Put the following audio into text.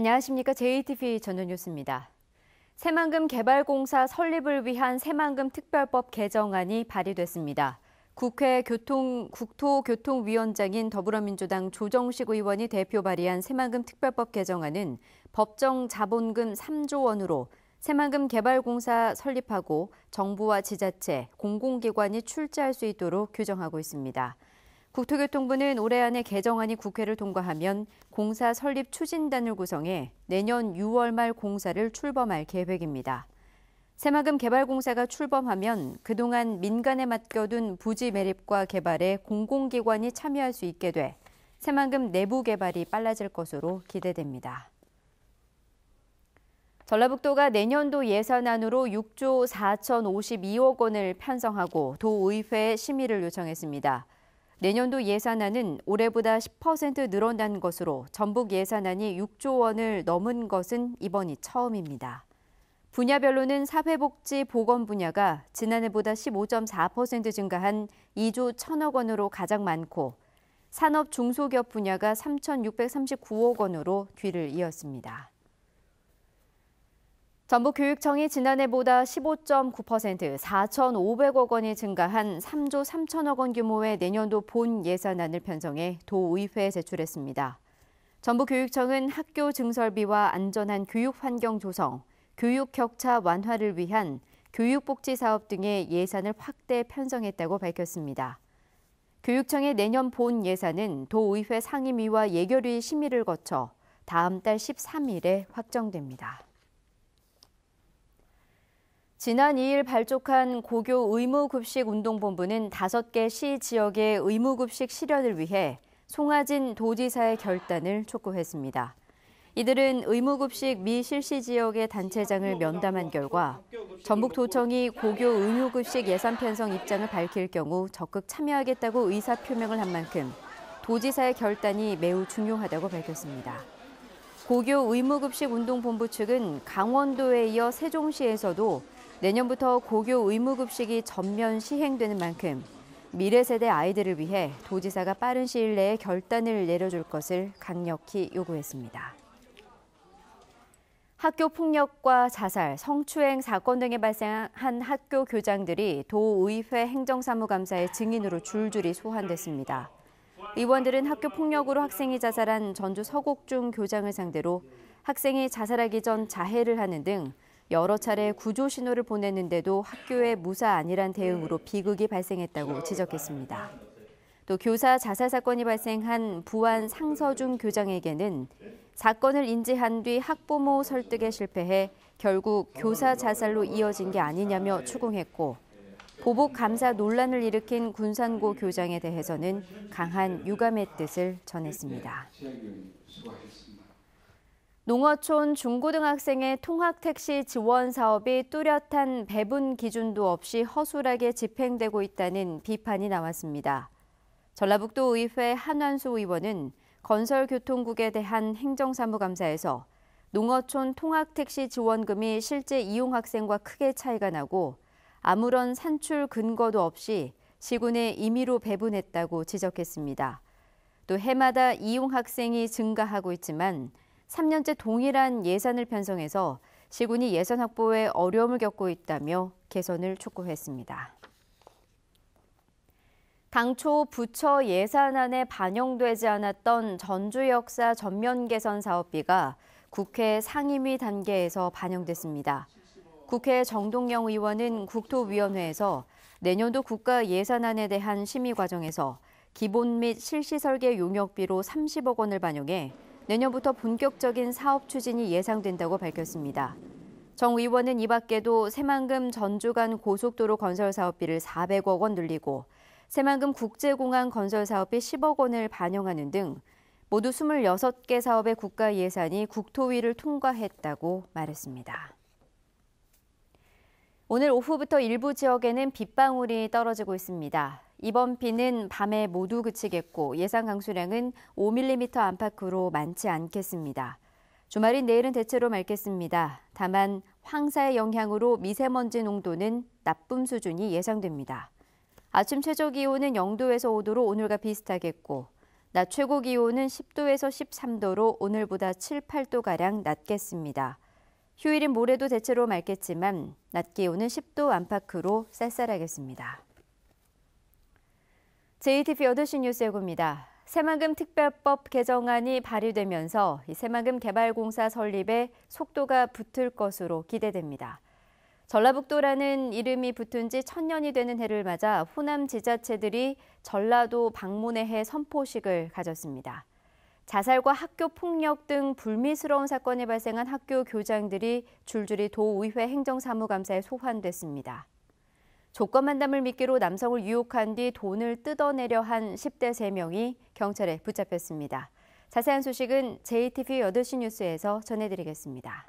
안녕하십니까. JTV 전현뉴스입니다. 새만금 개발공사 설립을 위한 새만금 특별법 개정안이 발의됐습니다. 국회 교통, 국토교통위원장인 더불어민주당 조정식 의원이 대표 발의한 새만금 특별법 개정안은 법정 자본금 3조 원으로 새만금 개발공사 설립하고 정부와 지자체, 공공기관이 출자할 수 있도록 규정하고 있습니다. 국토교통부는 올해 안에 개정안이 국회를 통과하면 공사 설립 추진단을 구성해 내년 6월 말 공사를 출범할 계획입니다. 새마금 개발공사가 출범하면 그동안 민간에 맡겨둔 부지 매립과 개발에 공공기관이 참여할 수 있게 돼새만금 내부 개발이 빨라질 것으로 기대됩니다. 전라북도가 내년도 예산안으로 6조 4,052억 원을 편성하고 도의회에 심의를 요청했습니다. 내년도 예산안은 올해보다 10% 늘어난 것으로 전북 예산안이 6조 원을 넘은 것은 이번이 처음입니다. 분야별로는 사회복지 보건 분야가 지난해보다 15.4% 증가한 2조 1천억 원으로 가장 많고 산업 중소기업 분야가 3,639억 원으로 뒤를 이었습니다. 전북교육청이 지난해보다 15.9% 4,500억 원이 증가한 3조 3천억 원 규모의 내년도 본 예산안을 편성해 도의회에 제출했습니다. 전북교육청은 학교 증설비와 안전한 교육 환경 조성, 교육 격차 완화를 위한 교육복지 사업 등의 예산을 확대 편성했다고 밝혔습니다. 교육청의 내년 본 예산은 도의회 상임위와 예결위 심의를 거쳐 다음 달 13일에 확정됩니다. 지난 2일 발족한 고교 의무급식 운동본부는 5개 시 지역의 의무급식 실현을 위해 송하진 도지사의 결단을 촉구했습니다. 이들은 의무급식 미실시 지역의 단체장을 면담한 결과 전북도청이 고교 의무급식 예산 편성 입장을 밝힐 경우 적극 참여하겠다고 의사표명을 한 만큼 도지사의 결단이 매우 중요하다고 밝혔습니다. 고교 의무급식 운동본부 측은 강원도에 이어 세종시에서도 내년부터 고교 의무급식이 전면 시행되는 만큼 미래 세대 아이들을 위해 도지사가 빠른 시일 내에 결단을 내려줄 것을 강력히 요구했습니다. 학교 폭력과 자살, 성추행 사건 등에 발생한 학교 교장들이 도의회 행정사무감사의 증인으로 줄줄이 소환됐습니다. 의원들은 학교 폭력으로 학생이 자살한 전주 서곡중 교장을 상대로 학생이 자살하기 전 자해를 하는 등 여러 차례 구조 신호를 보냈는데도 학교에 무사 안일한 대응으로 비극이 발생했다고 지적했습니다. 또 교사 자살 사건이 발생한 부안 상서중 교장에게는 사건을 인지한 뒤 학부모 설득에 실패해 결국 교사 자살로 이어진 게 아니냐며 추궁했고 보복 감사 논란을 일으킨 군산고 교장에 대해서는 강한 유감의 뜻을 전했습니다. 농어촌 중고등학생의 통학택시 지원 사업이 뚜렷한 배분 기준도 없이 허술하게 집행되고 있다는 비판이 나왔습니다. 전라북도 의회 한완수 의원은 건설교통국에 대한 행정사무감사에서 농어촌 통학택시 지원금이 실제 이용학생과 크게 차이가 나고 아무런 산출 근거도 없이 시군에 임의로 배분했다고 지적했습니다. 또 해마다 이용학생이 증가하고 있지만 3년째 동일한 예산을 편성해서 시군이 예산 확보에 어려움을 겪고 있다며 개선을 촉구했습니다. 당초 부처 예산안에 반영되지 않았던 전주 역사 전면 개선 사업비가 국회 상임위 단계에서 반영됐습니다. 국회 정동영 의원은 국토위원회에서 내년도 국가 예산안에 대한 심의 과정에서 기본 및 실시 설계 용역비로 30억 원을 반영해 내년부터 본격적인 사업 추진이 예상된다고 밝혔습니다. 정 의원은 이 밖에도 새만금 전주간 고속도로 건설 사업비를 400억 원 늘리고 새만금 국제공항 건설 사업비 10억 원을 반영하는 등 모두 26개 사업의 국가 예산이 국토위를 통과했다고 말했습니다. 오늘 오후부터 일부 지역에는 빗방울이 떨어지고 있습니다. 이번 비는 밤에 모두 그치겠고 예상 강수량은 5mm 안팎으로 많지 않겠습니다. 주말인 내일은 대체로 맑겠습니다. 다만 황사의 영향으로 미세먼지 농도는 나쁨 수준이 예상됩니다. 아침 최저 기온은 0도에서 5도로 오늘과 비슷하겠고 낮 최고 기온은 10도에서 13도로 오늘보다 7, 8도가량 낮겠습니다. 휴일인 모레도 대체로 맑겠지만 낮 기온은 10도 안팎으로 쌀쌀하겠습니다. JTBC 8시 뉴스 예고입니다. 새만금 특별법 개정안이 발의되면서 새만금 개발공사 설립에 속도가 붙을 것으로 기대됩니다. 전라북도라는 이름이 붙은 지 천년이 되는 해를 맞아 호남 지자체들이 전라도 방문의 해 선포식을 가졌습니다. 자살과 학교 폭력 등 불미스러운 사건이 발생한 학교 교장들이 줄줄이 도의회 행정사무감사에 소환됐습니다. 조건 만담을 미끼로 남성을 유혹한 뒤 돈을 뜯어내려 한 10대 3명이 경찰에 붙잡혔습니다. 자세한 소식은 JTV 8시 뉴스에서 전해드리겠습니다.